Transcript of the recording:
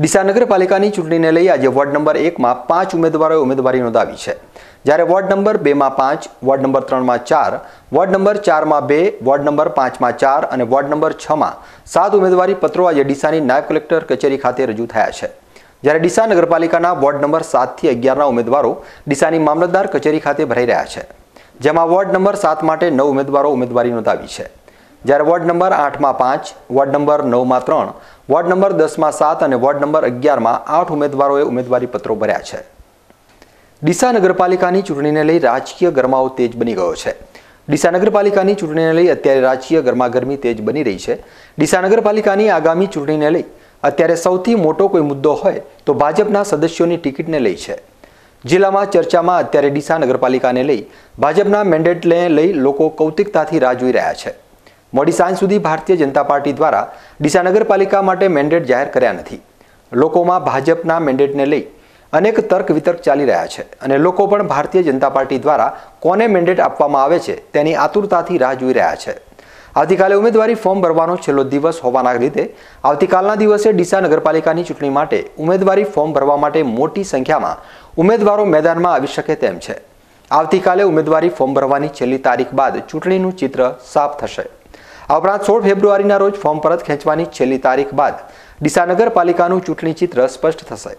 ડીસા નગરપાલિકાની ચૂંટણીને લઈ આજે વોર્ડ નંબર એકમાં પાંચ ઉમેદવારોએ ઉમેદવારી નોંધાવી છે જ્યારે વોર્ડ નંબર બેમાં પાંચ વોર્ડ નંબર ત્રણમાં ચાર વોર્ડ નંબર ચારમાં બે વોર્ડ નંબર પાંચમાં ચાર અને વોર્ડ નંબર છમાં સાત ઉમેદવારી પત્રો આજે ડીસાની નાયબ કલેક્ટર કચેરી ખાતે રજૂ થયા છે જ્યારે ડીસા નગરપાલિકાના વોર્ડ નંબર સાતથી અગિયારના ઉમેદવારો ડીસાની મામલતદાર કચેરી ખાતે ભરાઈ રહ્યા છે જેમાં વોર્ડ નંબર સાત માટે નવ ઉમેદવારો ઉમેદવારી નોંધાવી છે જ્યારે વોર્ડ નંબર આઠમાં પાંચ વોર્ડ નંબર નવમાં ત્રણ વોર્ડ નંબર દસમાં સાત અને વોર્ડ નંબર અગિયારમાં આઠ ઉમેદવારોએ ઉમેદવારી પત્રો ભર્યા છે ડીસા નગરપાલિકાની ચૂંટણીને લઈ રાજકીય ગરમાઓ તેજ બની ગયો છે ડીસા નગરપાલિકાની ચૂંટણીને લઈ અત્યારે રાજકીય ગરમાગરમી તેજ બની રહી છે ડીસા નગરપાલિકાની આગામી ચૂંટણીને લઈ અત્યારે સૌથી મોટો કોઈ મુદ્દો હોય તો ભાજપના સદસ્યોની ટિકિટને લઈ છે જિલ્લામાં ચર્ચામાં અત્યારે ડીસા નગરપાલિકાને લઈ ભાજપના મેન્ડેટને લઈ લોકો કૌતિકતાથી રાહ જોઈ રહ્યા છે મોડી સાંજ સુધી ભારતીય જનતા પાર્ટી દ્વારા ડીસા નગરપાલિકા માટે મેન્ડેટ જાહેર કર્યા નથી લોકોમાં ભાજપના મેન્ડેટને લઈ અનેક તર્ક વિતર્ક ચાલી રહ્યા છે અને લોકો પણ ભારતીય જનતા પાર્ટી દ્વારા કોને મેન્ડેટ આપવામાં આવે છે તેની આતુરતાથી રાહ જોઈ રહ્યા છે આવતીકાલે ઉમેદવારી ફોર્મ ભરવાનો છેલ્લો દિવસ હોવાના લીધે આવતીકાલના દિવસે ડીસા નગરપાલિકાની ચૂંટણી માટે ઉમેદવારી ફોર્મ ભરવા માટે મોટી સંખ્યામાં ઉમેદવારો મેદાનમાં આવી શકે તેમ છે આવતીકાલે ઉમેદવારી ફોર્મ ભરવાની છેલ્લી તારીખ બાદ ચૂંટણીનું ચિત્ર સાફ થશે આ ઉપરાંત સોળ ફેબ્રુઆરીના રોજ ફોર્મ પરત ખેંચવાની છેલ્લી તારીખ બાદ ડીસાનગરપાલિકાનું ચૂંટણી ચિત્ર સ્પષ્ટ થશે